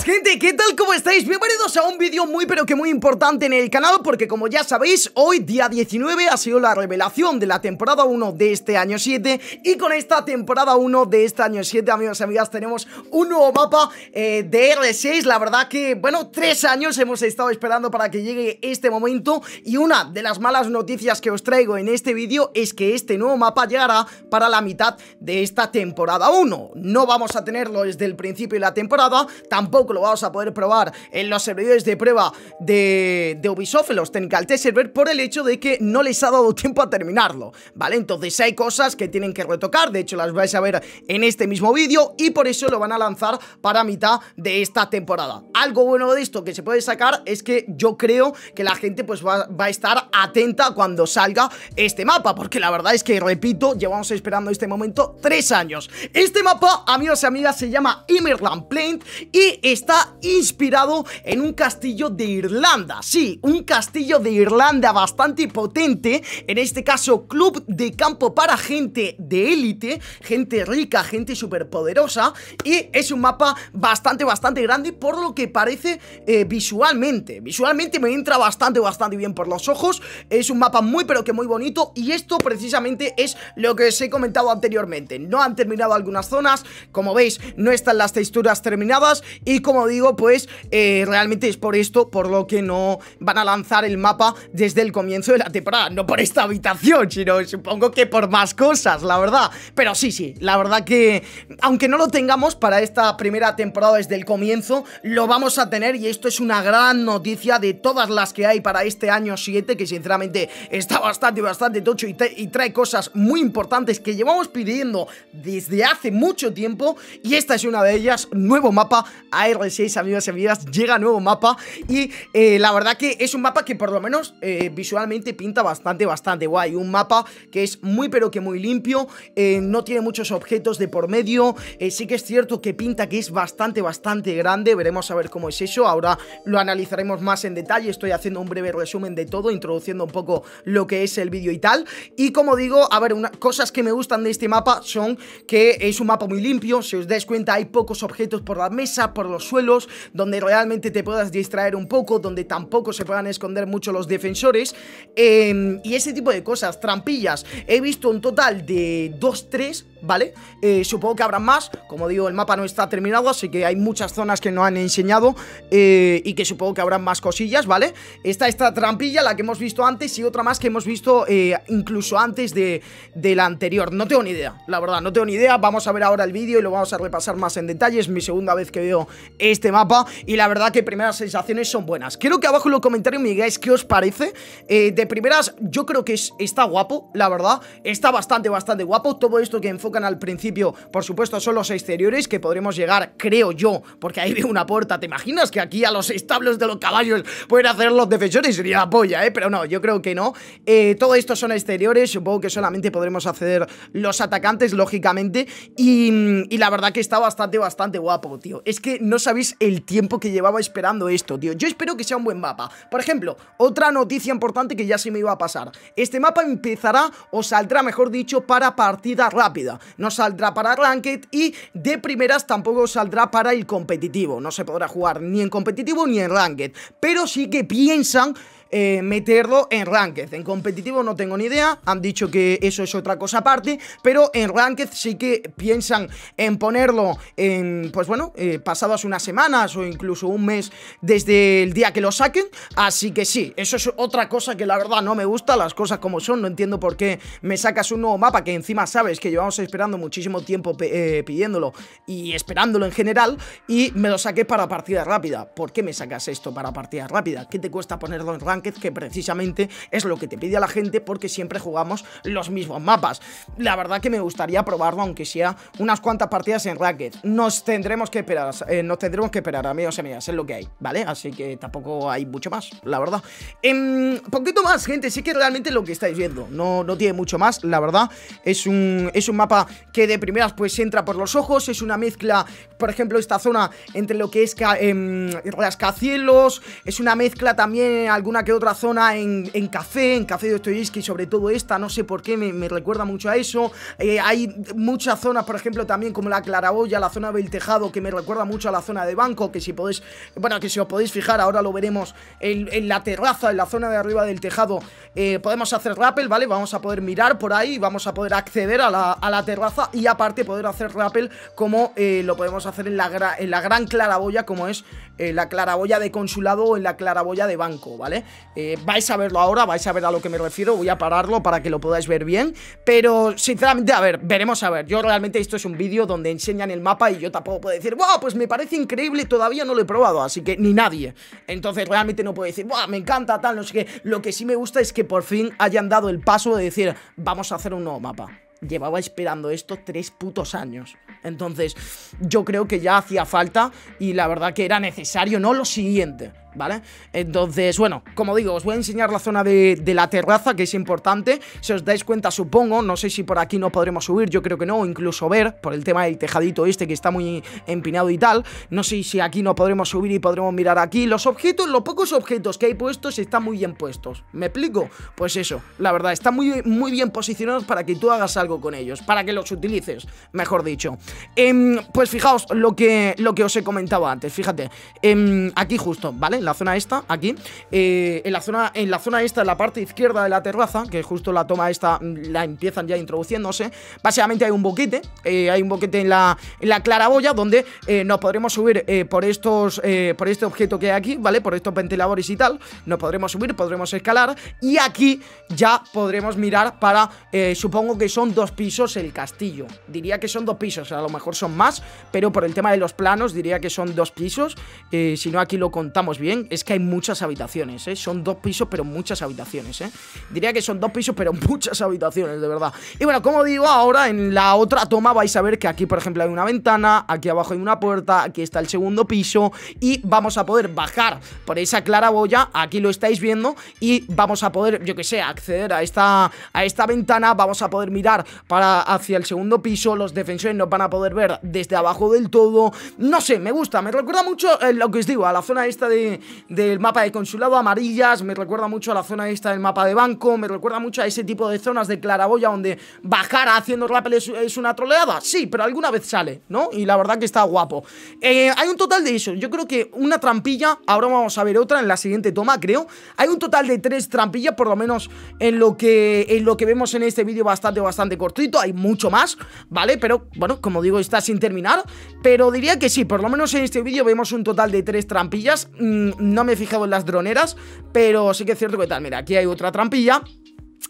gente, ¿qué tal? ¿Cómo estáis? Bienvenidos a un vídeo muy pero que muy importante en el canal porque como ya sabéis, hoy día 19 ha sido la revelación de la temporada 1 de este año 7 y con esta temporada 1 de este año 7, amigos y amigas, tenemos un nuevo mapa eh, de R6, la verdad que, bueno, tres años hemos estado esperando para que llegue este momento y una de las malas noticias que os traigo en este vídeo es que este nuevo mapa llegará para la mitad de esta temporada 1, no vamos a tenerlo desde el principio de la temporada, tampoco que lo vamos a poder probar en los servidores de prueba de, de Ubisoft, los Technical Test Server, por el hecho de que no les ha dado tiempo a terminarlo, ¿vale? Entonces hay cosas que tienen que retocar, de hecho las vais a ver en este mismo vídeo y por eso lo van a lanzar para mitad de esta temporada. Algo bueno de esto que se puede sacar es que yo creo que la gente pues va, a estar atenta cuando salga este mapa, porque la verdad es que, repito, llevamos esperando este momento tres años. Este mapa, amigos y amigas, se llama Immerland Plain y está inspirado en un castillo de Irlanda. Sí, un castillo de Irlanda bastante potente, en este caso club de campo para gente de élite, gente rica, gente superpoderosa y es un mapa bastante, bastante grande por lo que parece eh, visualmente. Visualmente me entra bastante, bastante bien por los ojos, es un mapa muy pero que muy bonito y esto precisamente es lo que os he comentado anteriormente. No han terminado algunas zonas, como veis no están las texturas terminadas y como digo, pues eh, realmente es por esto por lo que no van a lanzar el mapa desde el comienzo de la temporada. No por esta habitación, sino supongo que por más cosas, la verdad. Pero sí, sí, la verdad que aunque no lo tengamos para esta primera temporada desde el comienzo, lo vamos a tener y esto es una gran noticia de todas las que hay para este año 7, que sinceramente está bastante, bastante tocho y, y trae cosas muy importantes que llevamos pidiendo desde hace mucho tiempo y esta es una de ellas, nuevo mapa a r 6 amigos y amigas, llega nuevo mapa y eh, la verdad que es un mapa que por lo menos eh, visualmente pinta bastante, bastante guay. Un mapa que es muy pero que muy limpio, eh, no tiene muchos objetos de por medio, sí que es cierto que pinta que es bastante, bastante grande, veremos a ver cómo es eso, ahora lo analizaremos más en detalle, estoy haciendo un breve resumen de todo, introduciendo un poco lo que es el vídeo y tal, y como digo, a ver, cosas que me gustan de este mapa son que es un mapa muy limpio, si os dais cuenta hay pocos objetos por la mesa, por los suelos, donde realmente te puedas distraer un poco, donde tampoco se puedan esconder mucho los defensores em, y ese tipo de cosas, trampillas. He visto un total de 2-3 ¿vale? Eh, supongo que habrá más, como digo, el mapa no está terminado, así que hay muchas zonas que no han enseñado eh, y que supongo que habrán más cosillas, ¿vale? Está esta trampilla, la que hemos visto antes y otra más que hemos visto eh, incluso antes de, la anterior, no tengo ni idea, la verdad, no tengo ni idea, vamos a ver ahora el vídeo y lo vamos a repasar más en detalle, es mi segunda vez que veo este mapa y la verdad que primeras sensaciones son buenas, Quiero que abajo en los comentarios me digáis qué os parece, de primeras yo creo que está guapo, la verdad, está bastante, bastante guapo, todo esto que enfoca al principio, por supuesto, son los exteriores, que podremos llegar, creo yo, porque ahí veo una puerta. ¿Te imaginas que aquí a los establos de los caballos pueden hacer los defensores? Sería la polla, ¿eh? Pero no, yo creo que no. Eh, todo esto son exteriores, supongo que solamente podremos acceder los atacantes, lógicamente. Y, y la verdad que está bastante, bastante guapo, tío. Es que no sabéis el tiempo que llevaba esperando esto, tío. Yo espero que sea un buen mapa. Por ejemplo, otra noticia importante que ya se me iba a pasar. Este mapa empezará, o saldrá mejor dicho, para partida rápida no saldrá para Ranked y de primeras tampoco saldrá para el competitivo. No se podrá jugar ni en competitivo ni en Ranked, pero sí que piensan eh, meterlo en Ranked. En competitivo no tengo ni idea, han dicho que eso es otra cosa aparte, pero en Ranked sí que piensan en ponerlo en, pues bueno, eh, pasadas unas semanas o incluso un mes desde el día que lo saquen. Así que sí, eso es otra cosa que la verdad no me gusta, las cosas como son, no entiendo por qué me sacas un nuevo mapa que encima sabes que llevamos esperando muchísimo tiempo eh, pidiéndolo y esperándolo en general y me lo saqué para partida rápida. ¿Por qué me sacas esto para partida rápida? ¿Qué te cuesta ponerlo en Ranked? que precisamente es lo que te pide a la gente porque siempre jugamos los mismos mapas. La verdad que me gustaría probarlo, aunque sea unas cuantas partidas en racket, Nos tendremos que esperar, eh, nos tendremos que esperar, amigos y amigas, es lo que hay, ¿vale? Así que tampoco hay mucho más, la verdad. un em, poquito más, gente, sí que realmente lo que estáis viendo, no, no tiene mucho más, la verdad. Es un, es un mapa que de primeras pues entra por los ojos, es una mezcla, por ejemplo, esta zona entre lo que es em, rascacielos, es una mezcla también alguna que otra zona en, en café, en café de y sobre todo esta, no sé por qué, me, recuerda mucho a eso. Eh, hay muchas zonas, por ejemplo, también como la Claraboya, la zona del Tejado, que me recuerda mucho a la zona de banco, que si podéis, bueno, que si os podéis fijar, ahora lo veremos en, la terraza, en la zona de arriba del tejado, eh, podemos hacer rappel, ¿vale? Vamos a poder mirar por ahí, vamos a poder acceder a la, terraza y aparte poder hacer rappel como eh, lo podemos hacer en la, en la gran claraboya, como es la claraboya de consulado o en la claraboya de banco, ¿vale? Eh, vais a verlo ahora, vais a ver a lo que me refiero Voy a pararlo para que lo podáis ver bien Pero, sinceramente, a ver, veremos a ver Yo realmente esto es un vídeo donde enseñan el mapa Y yo tampoco puedo decir, wow, pues me parece increíble Todavía no lo he probado, así que ni nadie Entonces realmente no puedo decir, wow, me encanta Tal, no sé qué, lo que sí me gusta es que por fin Hayan dado el paso de decir, vamos a hacer un nuevo mapa llevaba esperando esto tres putos años. Entonces, yo creo que ya hacía falta y la verdad que era necesario, no lo siguiente. ¿vale? Entonces, bueno, como digo, os voy a enseñar la zona de, la terraza, que es importante. Si os dais cuenta, supongo, no sé si por aquí no podremos subir, yo creo que no, o incluso ver, por el tema del tejadito este que está muy empinado y tal. No sé si aquí no podremos subir y podremos mirar aquí. Los objetos, los pocos objetos que hay puestos están muy bien puestos. ¿Me explico? Pues eso, la verdad, están muy, muy bien posicionados para que tú hagas algo con ellos, para que los utilices, mejor dicho. Em, pues fijaos lo que, lo que os he comentado antes, fíjate, em, aquí justo, ¿vale? en la zona esta, aquí, eh, en, la zona, en la zona esta, en la parte izquierda de la terraza, que justo la toma esta mm, la empiezan ya introduciéndose, básicamente hay un boquete, eh, hay un boquete en la, la claraboya, donde eh, nos podremos subir por estos, por este objeto que hay aquí, ¿vale? Por estos ventiladores y tal, nos podremos subir, podremos escalar, y aquí ya podremos mirar para, supongo que son dos pisos el castillo, diría que son dos pisos, a lo mejor son más, pero por el tema de los planos diría que son dos pisos, si no aquí lo contamos bien, es que hay muchas habitaciones, ¿eh? Son dos pisos, pero muchas habitaciones, ¿eh? Diría que son dos pisos, pero muchas habitaciones, de verdad. Y bueno, como digo, ahora en la otra toma vais a ver que aquí, por ejemplo, hay una ventana, aquí abajo hay una puerta, aquí está el segundo piso y vamos a poder bajar por esa claraboya, aquí lo estáis viendo y vamos a poder, yo que sé, acceder a esta, a esta ventana, vamos a poder mirar para hacia el segundo piso, los defensores nos van a poder ver desde abajo del todo, no sé, me gusta, me recuerda mucho eh, lo que os digo, a la zona esta de, del mapa de consulado, amarillas, me recuerda mucho a la zona esta del mapa de banco, me recuerda mucho a ese tipo de zonas de claraboya donde bajar haciendo rappel es, una troleada, sí, pero alguna vez sale, ¿no? Y la verdad que está guapo. Eh, hay un total de eso, yo creo que una trampilla, ahora vamos a ver otra en la siguiente toma, creo. Hay un total de tres trampillas, por lo menos en lo que, en lo que vemos en este vídeo bastante, bastante cortito, hay mucho más, ¿vale? Pero, bueno, como digo, está sin terminar, pero diría que sí, por lo menos en este vídeo vemos un total de tres trampillas. Mm, no me he fijado en las droneras, pero sí que es cierto que tal. Mira, aquí hay otra trampilla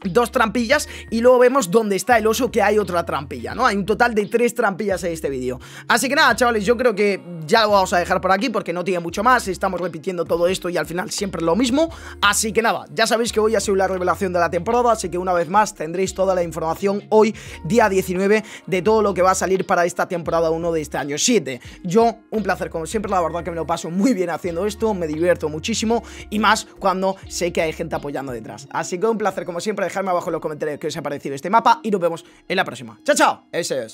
dos trampillas y luego vemos dónde está el oso que hay otra trampilla, ¿no? Hay un total de tres trampillas en este vídeo. Así que nada, chavales, yo creo que ya lo vamos a dejar por aquí porque no tiene mucho más, estamos repitiendo todo esto y al final siempre lo mismo. Así que nada, ya sabéis que hoy ha sido la revelación de la temporada, así que una vez más tendréis toda la información hoy, día 19, de todo lo que va a salir para esta temporada 1 de este año 7. Yo, un placer como siempre, la verdad que me lo paso muy bien haciendo esto, me divierto muchísimo y más cuando sé que hay gente apoyando detrás. Así que un placer como siempre Dejarme abajo en los comentarios qué os ha parecido este mapa y nos vemos en la próxima. ¡Chao, chao! Ese es.